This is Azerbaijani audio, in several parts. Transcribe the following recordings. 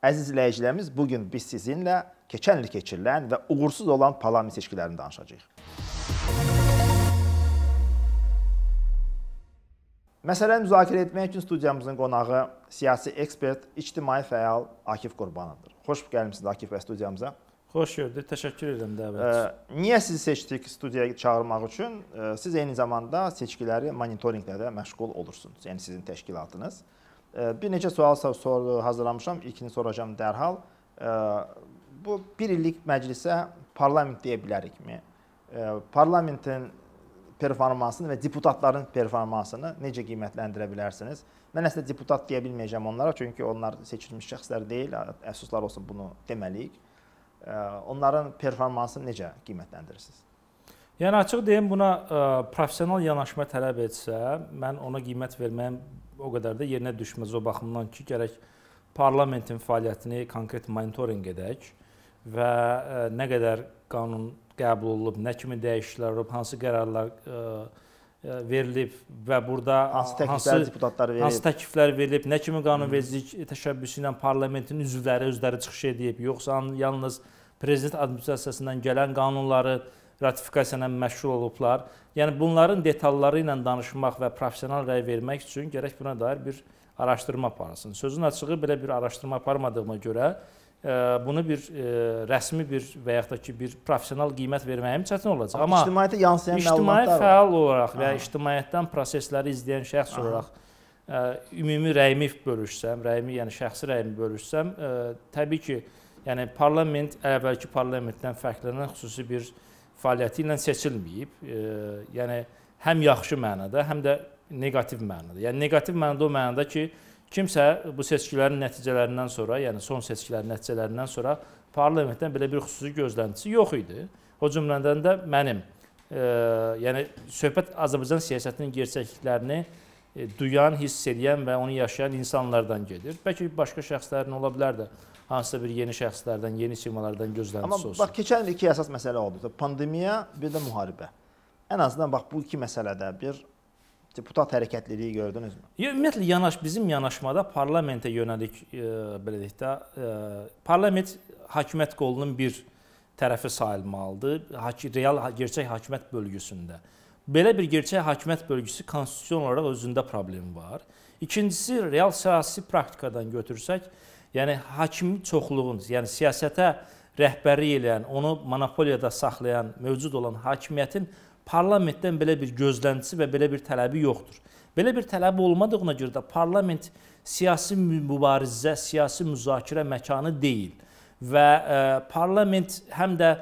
Əziz izləyicilərimiz, bu gün biz sizinlə keçən il keçirilən və uğursuz olan parlament seçkilərini danışacağıq. Məsələni müzakirə etmək üçün studiyamızın qonağı siyasi ekspert, ictimai fəal Akif Qurbanovdur. Xoş gəlmisiniz Akif bəy studiyamıza. Xoş gördük. Təşəkkür edirəm dəvət üçün. Niyə sizi seçdik studiyaya çağırmaq üçün? Siz eyni zamanda seçkiləri monitorinqlə də məşğul olursunuz. Yəni sizin təşkilatınız. Ə, Bir neçə sual soru hazırlamışam, ilkini soracağam dərhal. Bu bir illik məclisə parlament deyə bilərikmi? Parlamentin performansını və deputatların performansını necə qiymətləndirə bilərsiniz? Mən əslində deputat deyə bilməyəcəm onlara, çünki onlar seçilmiş şəxslər deyil, əsoslar olsun bunu deməliyik. Onların performansını necə qiymətləndirirsiniz? Yəni açıq deyim buna ə, e, professional yanaşma tələb etsə, mən ona qiymət verməyim o qədər də yerinə düşməz o baxımdan ki, gərək parlamentin fəaliyyətini konkret monitorinq edək və e, nə qədər qanun qəbul olunub, nə kimi dəyişikliklər olub, hansı qərarlar e, e, verilib və burada hansı təkliflər hansı, deputatlar verib, hansı təkliflər verilib, nə kimi qanunvericilik təşəbbüsü ilə parlamentin üzvləri özləri çıxış edib, yoxsa yalnız prezident administrasiyasından gələn qanunları ratifikasiya ilə məşğul olublar. Yəni bunların detalları ilə danışmaq və professional rəy vermək üçün gərək buna dair bir araşdırma aparılsın. Sözün açığı belə bir araşdırma aparmadığıma görə e, bunu bir e, rəsmi bir və yaxud da ki bir professional qiymət verməyim çətin olacaq. Amma ictimaiyyətə yansıyan ictimai məlumatlar fəal var. olaraq və Aha. ictimaiyyətdən prosesləri izləyən şəxs Aha. olaraq ə, e, ümumi rəyimi bölüşsəm, rəyimi, yəni şəxsi rəyimi bölüşsəm, ə, e, təbii ki, yəni parlament əvvəlki parlamentdən fərqlənən xüsusi bir fəaliyyəti ilə seçilməyib. E, yəni həm yaxşı mənada, həm də neqativ mənada. Yəni neqativ mənada o mənada ki, kimsə bu seçkilərin nəticələrindən sonra, yəni son seçkilərin nəticələrindən sonra parlamentdən belə bir xüsusi gözləntisi yox idi. O cümlədən də mənim e, yəni söhbət Azərbaycan siyasətinin gerçəkliklərini e, duyan, hiss edən və onu yaşayan insanlardan gedir. Bəlkə başqa şəxslərin ola bilər də hansısa bir yeni şəxslərdən, yeni simalardan gözləntisi olsun. Amma bax, keçən il iki əsas məsələ oldu. Pandemiya, bir də müharibə. Ən azından bax bu iki məsələdə bir deputat hərəkətliliyi gördünüzmü? Yox, ümumiyyətlə yanaş bizim yanaşmada parlamentə yönəlik e, belə deyək də, e, parlament hakimiyyət qolunun bir tərəfi sayılmalıdır. Hak real gerçək hakimiyyət bölgüsündə. Belə bir gerçək hakimiyyət bölgüsü konstitusiyon olaraq özündə problem var. İkincisi real siyasi praktikadan götürsək, Yəni hakim çoxluğun, yəni siyasətə rəhbərlik edən, onu monopoliyada saxlayan, mövcud olan hakimiyyətin parlamentdən belə bir gözləntisi və belə bir tələbi yoxdur. Belə bir tələb olmadığına görə də parlament siyasi mübarizə, siyasi müzakirə məkanı deyil və ə, e, parlament həm də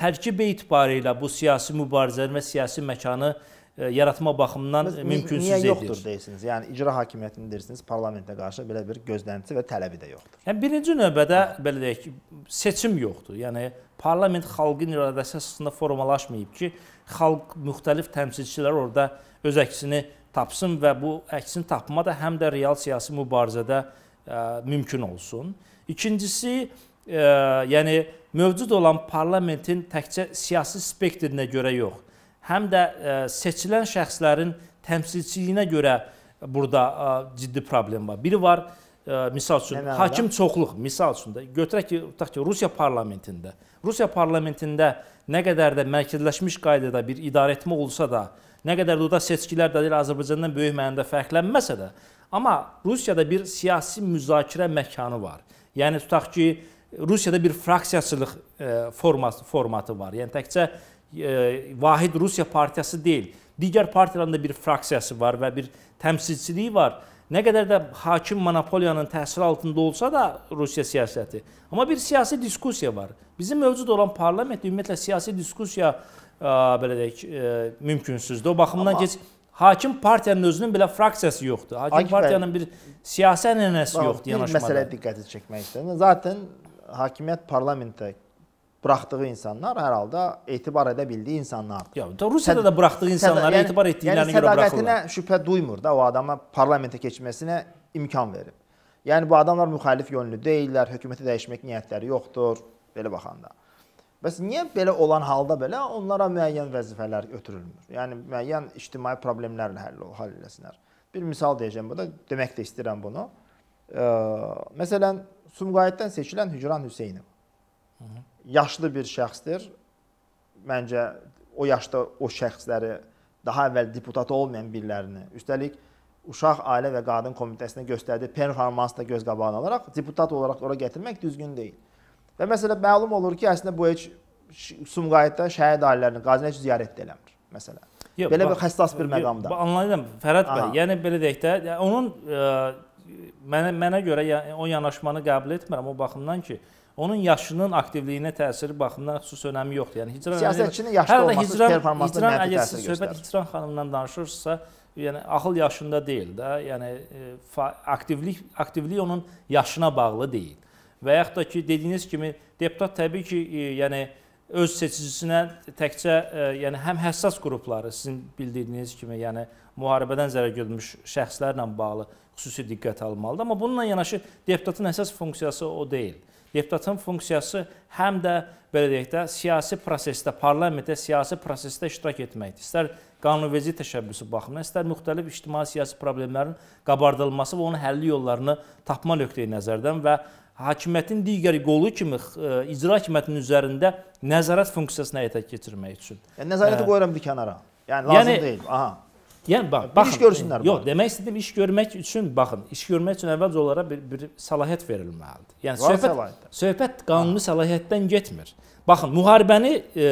tərkib etibarilə bu siyasi mübarizənin və siyasi məkanı E, yaratma baxımından Biz, mümkünsüz niyə edir. Niyə yoxdur deyirsiniz? Yəni icra hakimiyyətini deyirsiniz, parlamentə qarşı belə bir gözlənti və tələbi də yoxdur. Yəni birinci növbədə belə deyək, seçim yoxdur. Yəni parlament xalqın iradəsi əsasında formalaşmayıb ki, xalq müxtəlif təmsilçilər orada öz əksini tapsın və bu əksini tapma da həm də real siyasi mübarizədə ə, e, mümkün olsun. İkincisi, ə, e, yəni mövcud olan parlamentin təkcə siyasi spektrinə görə yox, həm də e, seçilən şəxslərin təmsilçiliyinə görə burada e, ciddi problem var. Biri var e, misal üçün Nəmə hakim çoxluq misal üçün də götürək ki, tutaq ki, Rusiya parlamentində. Rusiya parlamentində nə qədər də mərkəzləşmiş qaydada bir idarəetmə olsa da, nə qədər də orada seçkilər də deyil Azərbaycandan böyük mənada fərqlənməsə də, amma Rusiyada bir siyasi müzakirə məkanı var. Yəni tutaq ki, Rusiyada bir fraksiyacılıq forması formatı var. Yəni təkcə vahid Rusiya partiyası deyil. Digər partiyaların da bir fraksiyası var və bir təmsilçiliyi var. Nə qədər də hakim monopoliyanın təsiri altında olsa da Rusiya siyasəti. Amma bir siyasi diskusiya var. Bizim mövcud olan parlamentdə ümumiyyətlə siyasi diskusiya ə, e, belə deyək, ə, e, mümkünsüzdür. O baxımdan Amma... keç Hakim partiyanın özünün belə fraksiyası yoxdur. Hakim Akif partiyanın bir siyasi ənənəsi yoxdur yanaşmada. Bir məsələyə diqqət çəkmək istəyirəm. Zaten hakimiyyət parlamentdə buraxdığı insanlar hər halda etibar edə bildiyi insanlardır. Ya, Rusiyada da buraxdığı insanlara yəni, etibar etdiklərinə yəni, görə buraxılır. Yəni şübhə duymur da o adama parlamentə keçməsinə imkan verib. Yəni bu adamlar müxalif yönlü deyillər, hökuməti dəyişmək niyyətləri yoxdur belə baxanda. Bəs niyə belə olan halda belə onlara müəyyən vəzifələr ötürülmür? Yəni müəyyən ictimai problemlərlə həll ol, həll eləsinlər. Bir misal deyəcəm burada, demək də istəyirəm bunu. Ə, məsələn, Sumqayıtdan seçilən Hücran Hüseynov. Hı -hı yaşlı bir şəxsdir. Məncə o yaşda o şəxsləri daha əvvəl deputat olmayan birilərini, üstəlik Uşaq Ailə və Qadın Komitəsinə göstərdiyi performansı da göz qabağına alaraq deputat olaraq ora gətirmək düzgün deyil. Və məsələ məlum olur ki, əslində bu heç Sumqayıtda şəhid ailələrini qazına heç ziyarət də eləmir, məsələn. Yox, belə bax, bir həssas bir məqamda. Yox, anlayıram Fərhad bəy. Yəni belə deyək də, onun ə, e, mənə mənə görə ya, o yanaşmanı qəbul etmirəm o baxımdan ki, ə, onun yaşının aktivliyinə təsiri baxımından xüsus önəmi yoxdur. Yəni Hicran siyasətçinin yaşlı hər olması Hicran, performansına Hicran əgər siz söhbət Hicran xanımdan danışırsınızsa, yəni ağıl yaşında deyil də, yəni e, aktivlik aktivlik onun yaşına bağlı deyil. Və yaxud da ki dediyiniz kimi deputat təbii ki, e, yəni öz seçicisinə təkcə ə, e, yəni həm həssas qrupları sizin bildiyiniz kimi, yəni müharibədən zərər görmüş şəxslərlə bağlı xüsusi diqqət almalıdır, amma bununla yanaşı deputatın əsas funksiyası o deyil. Deputatın funksiyası həm də belə deyək də siyasi prosesdə, parlamentdə siyasi prosesdə iştirak etməkdir. İstər qanunverici təşəbbüsü baxımından, istər müxtəlif ictimai-siyasi problemlərin qabardılması və onun həlli yollarını tapma nöqteyi nəzərdən və hakimiyyətin digər qolu kimi ə, e, icra hakimiyyətinin üzərində nəzarət funksiyasını həyata keçirmək üçün. Yəni nəzarəti ə, e, qoyuram bir kənara. Yəni, yəni lazım yəni, deyil. Aha. Yəni bax, baxın. Bir iş görsünlər. Yox, baxın. demək istədim iş görmək üçün baxın, iş görmək üçün əvvəlcə onlara bir, bir səlahiyyət verilməlidir. Yəni Var söhbət səlahiyyətdə. söhbət qanuni ha. səlahiyyətdən getmir. Baxın, müharibəni e,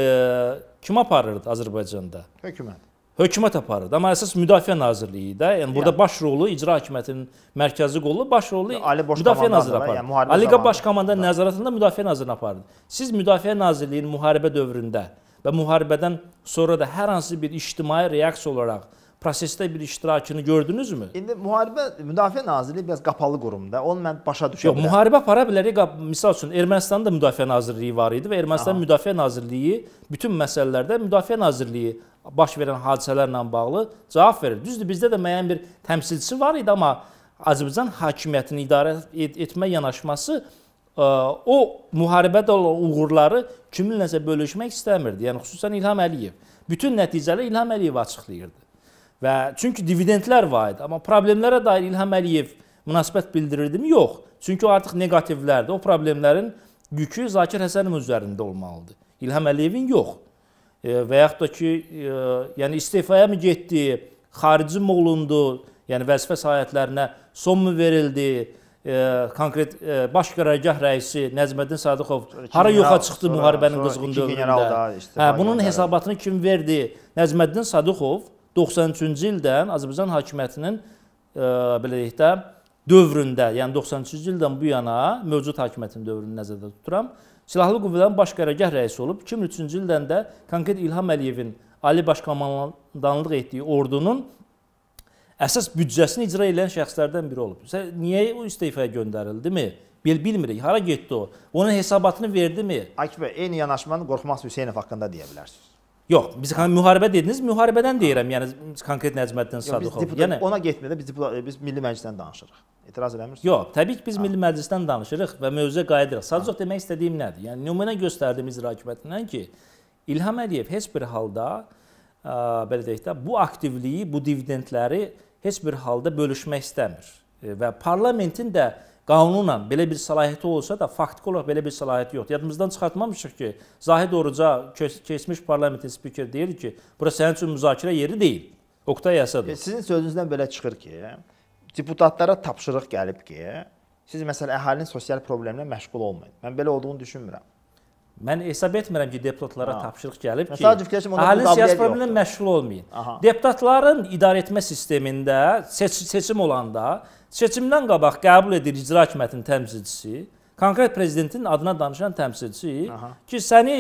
kim aparırdı Azərbaycanda? Hökumət. Hökumət aparırdı. Amma əsas Müdafiə Nazirliyi də, yəni burada yəni. baş rolu icra hakimiyyətinin mərkəzi qolu, baş rolu Ali Boş Müdafiə Naziri aparırdı. Yəni, Ali Qa Baş Komandanın nəzarətində Müdafiə Nazirliyini aparırdı. Siz Müdafiə Nazirliyinin müharibə dövründə və müharibədən sonra da hər hansı bir ictimai reaksiya olaraq prosesdə bir iştirakını gördünüzmü? İndi müharibə Müdafiə Nazirliyi biraz qapalı qurumda. Onu mən başa düşə bilərəm. Yox, müharibə apara bilərik. Məsəl üçün Ermənistanın da Müdafiə Nazirliyi var idi və Ermənistan Aha. Müdafiə Nazirliyi bütün məsələlərdə Müdafiə Nazirliyi baş verən hadisələrlə bağlı cavab verir. Düzdür, bizdə də müəyyən bir təmsilçisi var idi, amma Azərbaycan hakimiyyətini idarə et etmə yanaşması e, o müharibədə olan uğurları kiminləsə bölüşmək istəmirdi. Yəni xüsusən İlham Əliyev. Bütün nəticələri İlham Əliyev açıqlayırdı. Və çünki dividendlər var idi, amma problemlərə dair İlham Əliyev münasibət bildirirdimi? Yox. Çünki o artıq neqativlərdir. O problemlərin yükü Zakir Həsənin üzərində olmalıdır. İlham Əliyevin yox. E, və yaxud da ki, e, yəni istifaya mı getdi, xarici mi olundu, yəni vəzifə sahiblərinə son mu verildi? E, konkret e, baş qərargah rəisi Nəcməddin Sadıqov hara general, yoxa çıxdı sonra, müharibənin qızğın dövründə. Hə, bunun hesabatını kim verdi? Nəcməddin Sadıqov 93-cü ildən Azərbaycan hakimiyyətinin e, belə deyək də dövründə, yəni 93-cü ildən bu yana mövcud hakimiyyətin dövrünü nəzərdə tuturam. Silahlı qüvvələrin baş qərargah rəisi olub. 2003-cü ildən də konkret İlham Əliyevin ali başkomandanlıq etdiyi ordunun əsas büdcəsini icra edən şəxslərdən biri olub. Sə niyə o istefaya göndərildimi? Bil bilmirik. Hara getdi o? Onun hesabatını verdimi? Akif bəy, eyni yanaşmanı Qorxmaz Hüseynov haqqında deyə bilərsiniz. Yox, biz müharibə dediniz, müharibədən deyirəm. Yəni konkret Nəcməddin Sadıqov. Biz yəni ona getmədə biz biz Milli Məclisdən danışırıq. Etiraz eləmirsiniz? Yox, təbii ki biz ha. Milli Məclisdən danışırıq və mövzuya qayıdırıq. Sadəcə demək istədiyim nədir? Yəni nümunə göstərdiyimiz icra hökumətindən ki, İlham Əliyev heç bir halda ə, belə deyək də bu aktivliyi, bu dividendləri heç bir halda bölüşmək istəmir e, və parlamentin də qanunan belə bir səlahiyyəti olsa da faktiki olaraq belə bir səlahiyyəti yoxdur. Yadımızdan çıxartmamışıq ki, Zahid Oruca keçmiş parlamentin spiker deyir ki, bura sənin üçün müzakirə yeri deyil. Oqtay Əsədov. E, sizin sözünüzdən belə çıxır ki, deputatlara tapşırıq gəlib ki, siz məsələn əhalinin sosial problemlə məşğul olmayın. Mən belə olduğunu düşünmürəm. Mən hesab etmirəm ki, deputatlara ha. tapşırıq gəlib ki, əhali siyasi problemlə məşğul olmayın. Aha. Deputatların idarəetmə sistemində seç seçim olanda, seçimdən qabaq qəbul edir icra hakimiyyətinin təmsilçisi, konkret prezidentin adına danışan təmsilçi Aha. ki, səni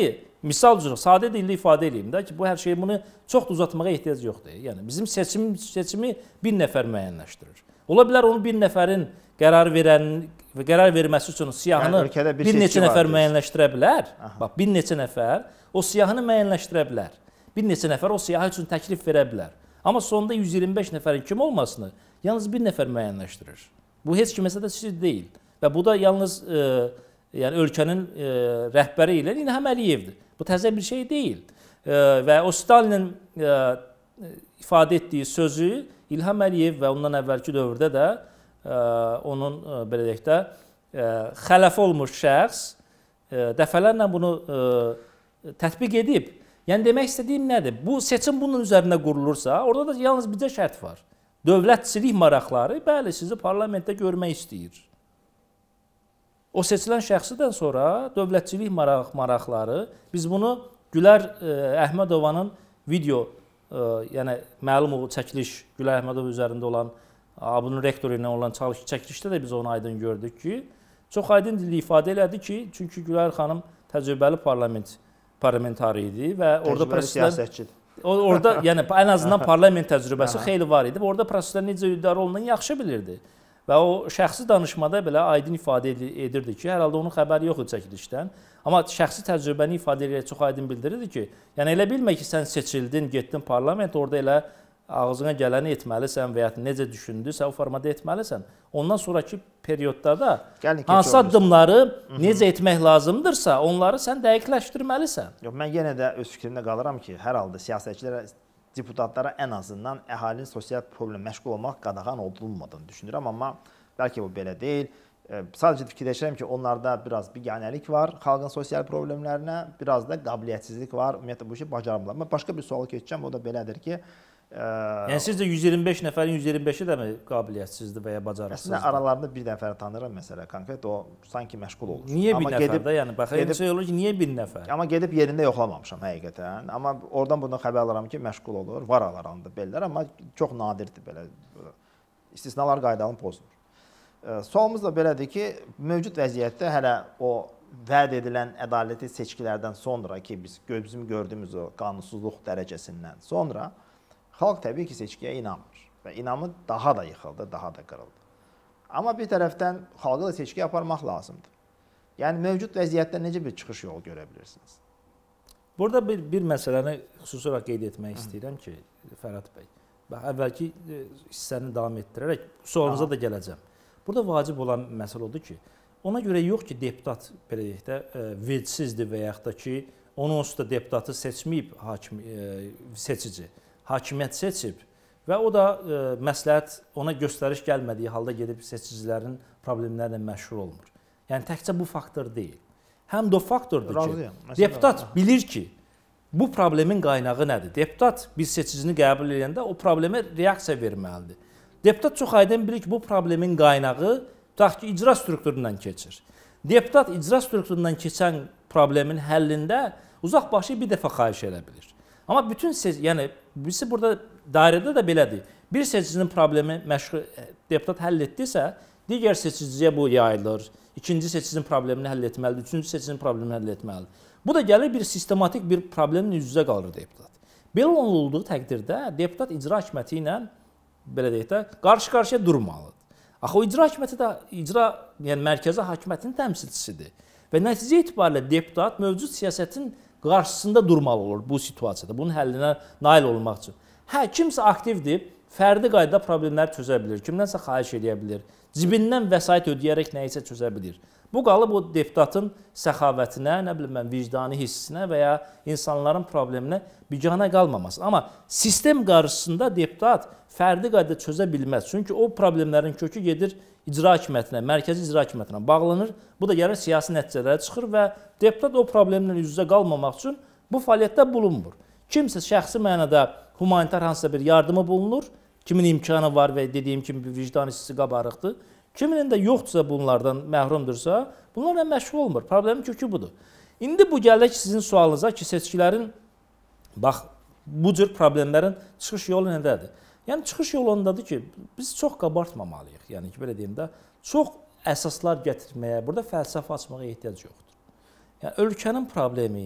misal üçün sadə dillə ifadə edeyim də ki, bu hər şeyi bunu çox da uzatmağa ehtiyac yoxdur. Yəni bizim seçim seçimi bir nəfər müəyyənləşdirir. Ola bilər onu bir nəfərin qərar verən və qərar verməsi üçün siyahını yəni, bir, bir neçə nəfər vardır. müəyyənləşdirə bilər. Aha. Bax, bir neçə nəfər o siyahını müəyyənləşdirə bilər. Bir neçə nəfər o siyahı üçün təklif verə bilər. Amma sonda 125 nəfərin kim olmasını yalnız bir nəfər müəyyənləşdirir. Bu heç kiməsə də sirr deyil. Və bu da yalnız e, yəni ölkənin e, rəhbəri ilə İlham Əliyevdir. Bu təzə bir şey deyil. E, və o Stalinin e, ifadə etdiyi sözü İlham Əliyev və ondan əvvəlki dövrdə də onun e, belə deyək də xələf olmuş şəxs e, dəfələrlə bunu e, tətbiq edib. Yəni demək istədiyim nədir? Bu seçim bunun üzərinə qurulursa, orada da yalnız bircə şərt var. Dövlətçilik maraqları bəli sizi parlamentdə görmək istəyir. O seçilən şəxsidən sonra dövlətçilik maraq maraqları biz bunu Gülər ə, Əhmədovanın video ə, yəni məlum o çəkiliş Gülər Əhmədov üzərində olan ə, bunun rektoru ilə olan çalış çəkilişdə də biz onu aydın gördük ki, çox aydın dillə ifadə elədi ki, çünki Gülər xanım təcrübəli parlament parlamentari idi və orada proseslər siyasətçidir. Orada yəni ən azından parlament təcrübəsi xeyli var idi və orada proseslər necə idarə olunduğunu yaxşı bilirdi. Və o şəxsi danışmada belə aydın ifadə edirdi ki, hər halda onun xəbəri yox idi çəkilişdən. Amma şəxsi təcrübəni ifadə edərək çox aydın bildirirdi ki, yəni elə bilmə ki, sən seçildin, getdin parlament, orada elə ağzına gələni etməlisən və ya necə düşündüsə o formada etməlisən. Ondan sonrakı periodda da Gəlin, hansı addımları Hı mhm. -hı. necə etmək lazımdırsa, onları sən dəqiqləşdirməlisən. Yox, mən yenə də öz fikrimdə qalıram ki, hər halda siyasətçilərə deputatlara ən azından əhalinin sosial problemlə məşğul olmaq qadağan olunmadığını düşünürəm, amma bəlkə bu belə deyil. E, sadəcə fikirləşirəm ki, onlarda biraz biganəlik var xalqın sosial problemlərinə, biraz da qabiliyyətsizlik var. Ümumiyyətlə bu işi bacarmırlar. Mən başqa bir suala keçəcəm, o da belədir ki, Yəni sizcə 125 nəfərin 125-i də mi qabiliyyətsizdir və ya bacarıqsızdır? Əslində aralarında bir nəfəri tanıram məsələ konkret o sanki məşğul olur. Niyə bir amma nəfər gedib, də? Yəni baxın gedib, şey olur ki, niyə bir nəfər? Amma gedib yerində yoxlamamışam həqiqətən. Amma oradan bundan xəbər alıram ki, məşğul olur, var aralarında bellər, amma çox nadirdir belə. İstisnalar qaydanı pozulur. Sualımız da belədir ki, mövcud vəziyyətdə hələ o vəd edilən ədaləti seçkilərdən sonra ki, biz gözüm gördüyümüz o qanunsuzluq dərəcəsindən sonra Xalq təbii ki, seçkiyə inanmır və inamı daha da yıxıldı, daha da qırıldı. Amma bir tərəfdən xalqı da seçkiyə aparmaq lazımdır. Yəni mövcud vəziyyətdə necə bir çıxış yolu görə bilirsiniz? Burada bir bir məsələni xüsusi olaraq qeyd etmək istəyirəm ki, Fərhad bəy, əvvəlki e, hissəni davam etdirərək sualınıza da gələcəm. Burada vacib olan məsələ odur ki, ona görə yox ki, deputat belə deyək də vecizdir və yaxud da ki, onun üstə deputatı seçməyib hakim e, seçici hakimiyyət seçib və o da e, məsləhət ona göstəriş gəlmədiyi halda gedib seçicilərin problemlərlə məşğul olmur. Yəni təkcə bu faktor deyil. Həm də o faktordur Razıyam, ki, deputat var. bilir ki, bu problemin qaynağı nədir? Deputat bir seçicini qəbul edəndə o problemə reaksiya verməlidir. Deputat çox aydın bilir ki, bu problemin qaynağı tutaq ki, icra strukturundan keçir. Deputat icra strukturundan keçən problemin həllində uzaqbaşı bir dəfə xahiş edə bilir. Amma bütün yəni Birisi burada dairədə də belədir. Bir seçicinin problemi məşğul e, deputat həll etdisə, digər seçiciyə bu yayılır. İkinci seçicinin problemini həll etməlidir, üçüncü seçicinin problemini həll etməlidir. Bu da gəlir bir sistematik bir problemin üz-üzə qalır deputat. Belə olduğu təqdirdə deputat icra hakimiyyəti ilə belə deyək də qarşı-qarşıya durmalıdır. Axı o icra hakimiyyəti də icra, yəni mərkəzi hakimiyyətin təmsilçisidir və nəticə itibarilə deputat mövcud siyasətin qarşısında durmalı olur bu situasiyada. Bunun həllinə nail olmaq üçün. Hə, kimsə aktivdir, fərdi qaydada problemləri çözə bilər, kimdənsə xahiş edə bilər, cibindən vəsait ödəyərək nəyisə çözə bilər. Bu qalıb o deputatın səxavətinə, nə bilim mən, vicdani hissinə və ya insanların probleminə bigana qalmaması. Amma sistem qarşısında deputat fərdi qaydada çözə bilməz. Çünki o problemlərin kökü gedir icra hakimiyyətinə, mərkəzi icra hakimiyyətinə bağlanır. Bu da gəlir siyasi nəticələrə çıxır və deputat o problemlə üz-üzə qalmamaq üçün bu fəaliyyətdə bulunmur. Kimsə şəxsi mənada humanitar hansısa bir yardımı bulunur. Kimin imkanı var və dediyim kimi vicdan hissi qabarıqdır. Kiminin də yoxdursa bunlardan məhrumdursa, bunlarla məşğul olmur. Problemin kökü budur. İndi bu gəlir ki, sizin sualınıza ki, seçkilərin bax bu cür problemlərin çıxış yolu nədədir? Yəni çıxış yolu ondadır ki, biz çox qabartmamalıyıq. Yəni ki, belə deyim də, çox əsaslar gətirməyə, burada fəlsəfə açmağa ehtiyac yoxdur. Yəni ölkənin problemi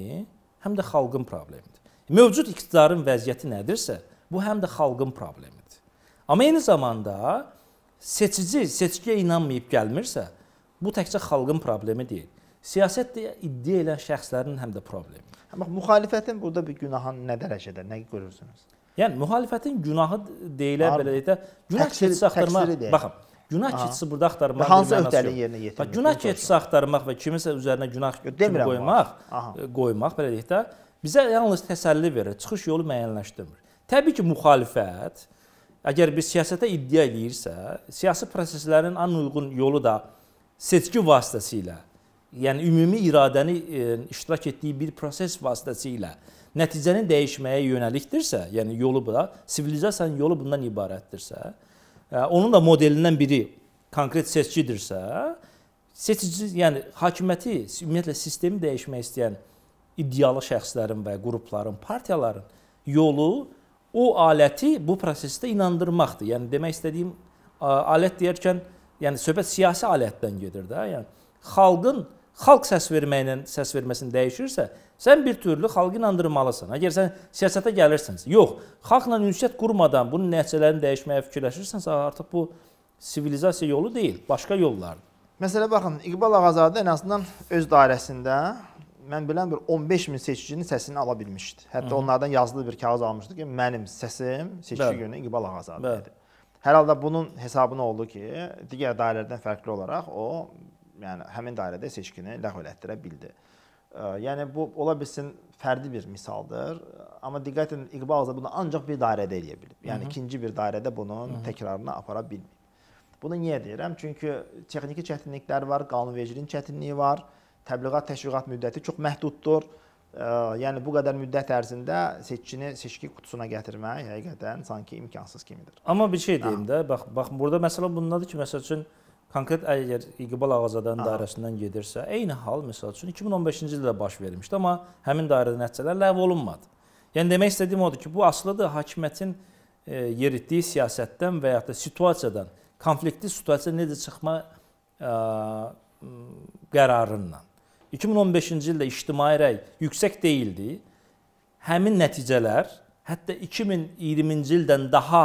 həm də xalqın problemidir. Mövcud iqtidarın vəziyyəti nədirsə, bu həm də xalqın problemidir. Amma eyni zamanda seçici seçkiyə inanmayıb gəlmirsə, bu təkcə xalqın problemi deyil. Siyasət deyə iddia edən şəxslərin həm də problemi. Amma müxalifətin burada bir günahı nə dərəcədə, nə görürsünüz? Yəni müxalifətin günahı deyilər belə deyək də, günah keçisi axtarmaq. Baxın, günah keçisi burada axtarmaq hansı öhdəliyin yerinə yetirmək? Bax, günah keçisi axtarmaq və kiminsə üzərinə günah demirəm qoymaq, e, qoymaq belə deyək də, bizə yalnız təsəlli verir, çıxış yolu müəyyənləşdirmir. Təbii ki, müxalifət əgər bir siyasətə iddia eləyirsə, siyasi proseslərin ən uyğun yolu da seçki vasitəsilə, yəni ümumi iradəni e, iştirak etdiyi bir proses vasitəsilə nəticənin dəyişməyə yönəlikdirsə, yəni yolu bura, sivilizasiyanın yolu bundan ibarətdirsə, e, onun da modelindən biri konkret seçkidirsə, seçici, yəni hakimiyyəti, ümumiyyətlə sistemi dəyişmək istəyən iddialı şəxslərin və qrupların, partiyaların yolu o aləti bu prosesdə inandırmaqdır. Yəni demək istədiyim e, alət deyərkən, yəni söhbət siyasi alətdən gedir də. Yəni xalqın xalq səs verməklə səs verməsini dəyişirsə, sən bir türlü xalqı inandırmalısan. Əgər sən siyasətə gəlirsənsə, yox, xalqla ünsiyyət qurmadan bunun nəticələrini dəyişməyə fikirləşirsənsə, artıq bu sivilizasiya yolu deyil, başqa yollardır. Məsələ baxın, İqbal Ağazadə ən azından öz dairəsində mən bilən bir 15 min seçicinin səsini ala bilmişdi. Hətta Hı. onlardan yazılı bir kağız almışdı ki, mənim səsim seçki Bəli. günü İqbal Ağazadədir. Hər halda bunun hesabına oldu ki, digər dairələrdən fərqli olaraq o yəni həmin dairədə seçkini ləğv elətdirə bildi. Yəni bu ola bilsin fərdi bir misaldır, amma diqqət edin İqbal Azad bunu ancaq bir dairədə eləyə bilib. Yəni Hı -hı. ikinci bir dairədə bunun Hı -hı. təkrarını apara bilməyib. Bunu niyə deyirəm? Çünki texniki çətinliklər var, qanunvericiliyin çətinliyi var, təbliğat təşviqat müddəti çox məhduddur. Ə, yəni bu qədər müddət ərzində seçkini seçki qutusuna gətirmək həqiqətən sanki imkansız kimidir. Amma bir şey deyim Aha. də, bax bax burada məsələ bundadır ki, məsəl üçün konkret əgər İqbal Ağazadan Aha. dairəsindən gedirsə, eyni hal məsəl üçün 2015-ci ildə də baş vermişdi, amma həmin dairədə nəticələr ləğv olunmadı. Yəni demək istədiyim odur ki, bu asılıdır hakimiyyətin e, yeritdiyi siyasətdən və ya da situasiyadan, konfliktli situasiya necə çıxma e, qərarından. 2015-ci ildə ictimai rəy yüksək deyildi. Həmin nəticələr hətta 2020-ci ildən daha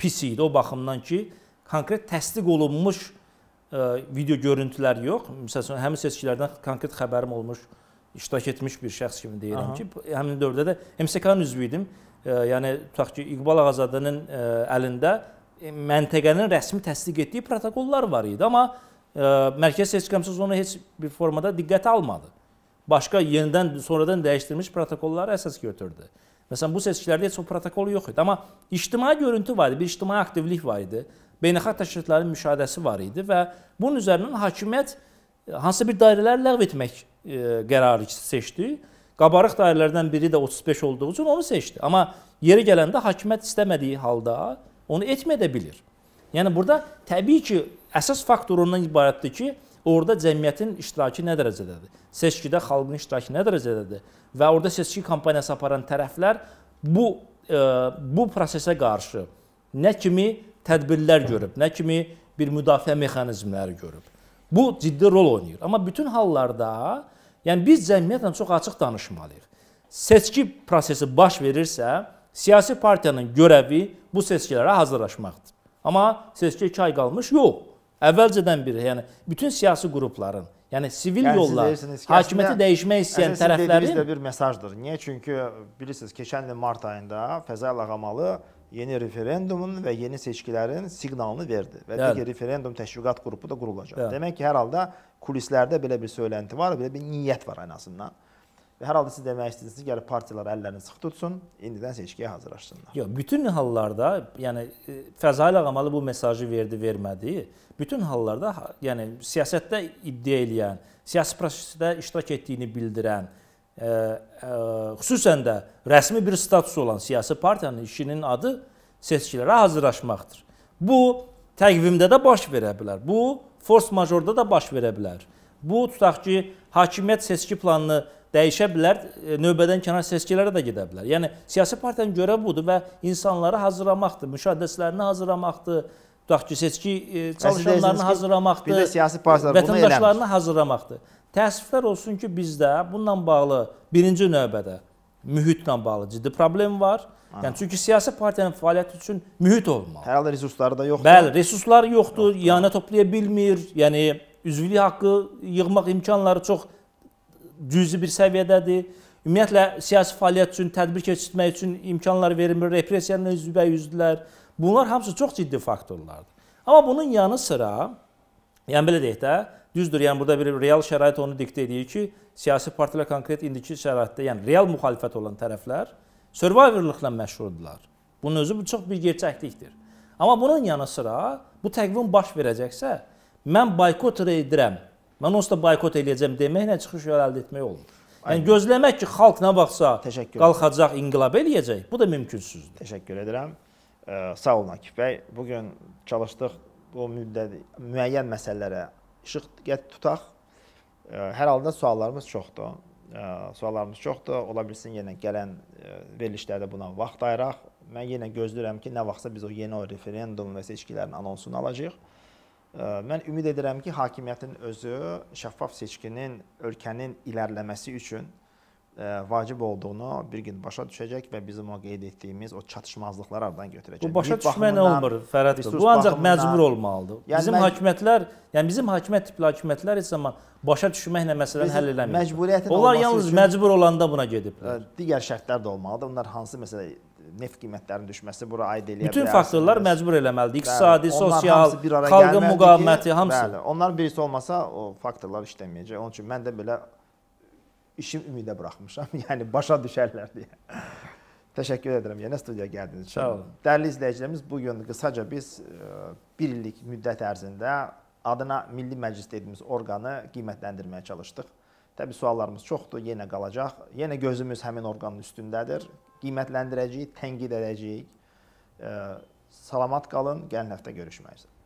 pis idi o baxımdan ki, konkret təsdiq olunmuş video görüntülər yox. Məsələn, həmin seçkilərdən konkret xəbərim olmuş, iştirak etmiş bir şəxs kimi deyirəm Aha. ki, həmin dövrdə də MSK-nın üzvü idim. Yəni tutaq ki, İqbal Ağazadənin əlində e, məntəqənin rəsmi təsdiq etdiyi protokollar var idi, amma Mərkəz Seçki Komissiyası onu heç bir formada diqqətə almadı. Başqa yenidən sonradan dəyişdirilmiş protokollara əsas götürdü. Məsələn, bu seçkilərdə heç o protokol yox idi, amma ictimai görüntü var idi, bir ictimai aktivlik var idi. Beynəlxalq təşkilatların müşahidəsi var idi və bunun üzərindən hakimiyyət e, hansısa bir dairələri ləğv etmək e, qərarı seçdi. Qabarıq dairələrdən biri də 35 olduğu üçün onu seçdi. Amma yeri gələndə hakimiyyət istəmədiyi halda onu etməyə də bilir. Yəni burada təbii ki, əsas faktor ondan ibarətdir ki, Orda cəmiyyətin iştirakı nə dərəcədədir? Seçkidə xalqın iştirakı nə dərəcədədir? Və orada seçki kampaniyası aparan tərəflər bu ə, e, bu prosesə qarşı nə kimi tədbirlər görüb, nə kimi bir müdafiə mexanizmləri görüb. Bu ciddi rol oynayır. Amma bütün hallarda, yəni biz cəmiyyətlə çox açıq danışmalıyıq. Seçki prosesi baş verirsə, siyasi partiyanın görəvi bu seçkilərə hazırlaşmaqdır. Amma seçki 2 ay qalmış yox. Əvvəlcədən biri, yəni bütün siyasi qrupların, yəni sivil yəni, yolla hakimiyyəti dəyişmək istəyən tərəflərin də bir mesajdır. Niyə? Çünki bilirsiniz, keçən il mart ayında Fəzail Ağamalı yeni referendumun və yeni seçkilərin siqnalını verdi və Dəli. digər referendum təşviqat qrupu da qurulacaq. Dəli. Demək ki, hər halda kulislərdə belə bir söylənti var, belə bir niyyət var ən azından. Və hər halda siz demək istəyirsiniz ki, gəlib partiyalar əllərini sıx tutsun, indidən seçkiyə hazırlaşsınlar. Yox, bütün hallarda, yəni e, Fəzail Ağamalı bu mesajı verdi, vermədi. Bütün hallarda, yəni siyasətdə iddia edən, siyasi prosesdə iştirak etdiyini bildirən, ə, e, ə, e, xüsusən də rəsmi bir statusu olan siyasi partiyanın işinin adı seçkilərə hazırlaşmaqdır. Bu təqvimdə də baş verə bilər. Bu force majorda da baş verə bilər. Bu tutaq ki, hakimiyyət seçki planını dəyişə bilər, e, növbədən kənar seçkilərə də gedə bilər. Yəni siyasi partiyanın görəvi budur və insanları hazırlamaqdır, müşahidəçilərini hazırlamaqdır, tutaq ki, seçki e, çalışanlarını hazırlamaqdır, bir də siyasi partiyalar bunu vətəndaşlarını hazırlamaqdır. Təəssüflər olsun ki, bizdə bununla bağlı birinci növbədə mühitlə bağlı ciddi problem var. Aha. Yəni çünki siyasi partiyanın fəaliyyəti üçün mühit olmalı. Hər halda resursları da yoxdur. Bəli, resurslar yoxdur, yoxdur. yanə toplaya bilmir. Yəni üzvlük haqqı yığmaq imkanları çox cüzi bir səviyyədədir. Ümumiyyətlə siyasi fəaliyyət üçün, tədbir keçirmək üçün imkanlar verilmir, repressiyanla üzbəüzdülər. Bunlar hamısı çox ciddi faktorlardır. Amma bunun yanı sıra, yəni belə deyək də, düzdür, yəni burada bir real şərait onu diktə edir ki, siyasi partilər konkret indiki şəraitdə, yəni real müxalifət olan tərəflər survivorluqla məşhurdular. Bunun özü bu çox bir gerçəklikdir. Amma bunun yanı sıra bu təqvim baş verəcəksə, mən boykot edirəm Mən onsuz da boykot eləyəcəm deməklə çıxış yol əldə etmək olmur. Yəni gözləmək ki, xalq nə baxsa Təşəkkür qalxacaq, inqilab eləyəcək, bu da mümkünsüzdür. Təşəkkür edirəm. Ə, sağ olun Akif bəy. Bu gün çalışdıq bu müddət müəyyən məsələlərə işıq tutaq. Ə, hər halda suallarımız çoxdur. Ə, suallarımız çoxdur. Ola bilsin yenə gələn verilişlərdə buna vaxt ayıraq. Mən yenə gözləyirəm ki, nə vaxtsa biz o yeni o referendum və seçkilərin anonsunu alacağıq. Mən ümid edirəm ki, hakimiyyətin özü şəffaf seçkinin ölkənin irəliləməsi üçün vacib olduğunu bir gün başa düşəcək və bizim o qeyd etdiyimiz o çatışmazlıqlar aradan götürəcək. Bu başa düşmə nə olmur Fərəd bəy. Bu ancaq baxımından... məcbur olmalıdır. Yəni, bizim mən... hakimiyyətlər, yəni bizim hakimiyyət tipli hakimiyyətlər heç zaman başa düşməklə məsələni həll eləmir. Onlar yalnız üçün... məcbur olanda buna gediblər. Digər şərtlər də olmalıdır. Bunlar hansı məsələ neft qiymətlərinin düşməsi bura aid eləyə bilər. Bütün faktorlar məcbur eləməlidir. İqtisadi, bəli, sosial, xalqın müqaviməti, hamısı. Bəli, onların birisi olmasa o faktorlar işləməyəcək. Onun üçün mən də belə işim ümidə buraxmışam. yəni başa düşərlər deyə. Təşəkkür edirəm yenə studiyaya gəldiniz. Sağ olun. Dəyərli izləyicilərimiz, bu gün qısaca biz 1 e, illik müddət ərzində adına Milli Məclis dediyimiz orqanı qiymətləndirməyə çalışdıq. Təbii suallarımız çoxdur, yenə qalacaq. Yenə gözümüz həmin orqanın üstündədir qiymətləndirəcəyik, tənqid edəcəyik. Salamat qalın, gəlin həftə görüşmək üzrə.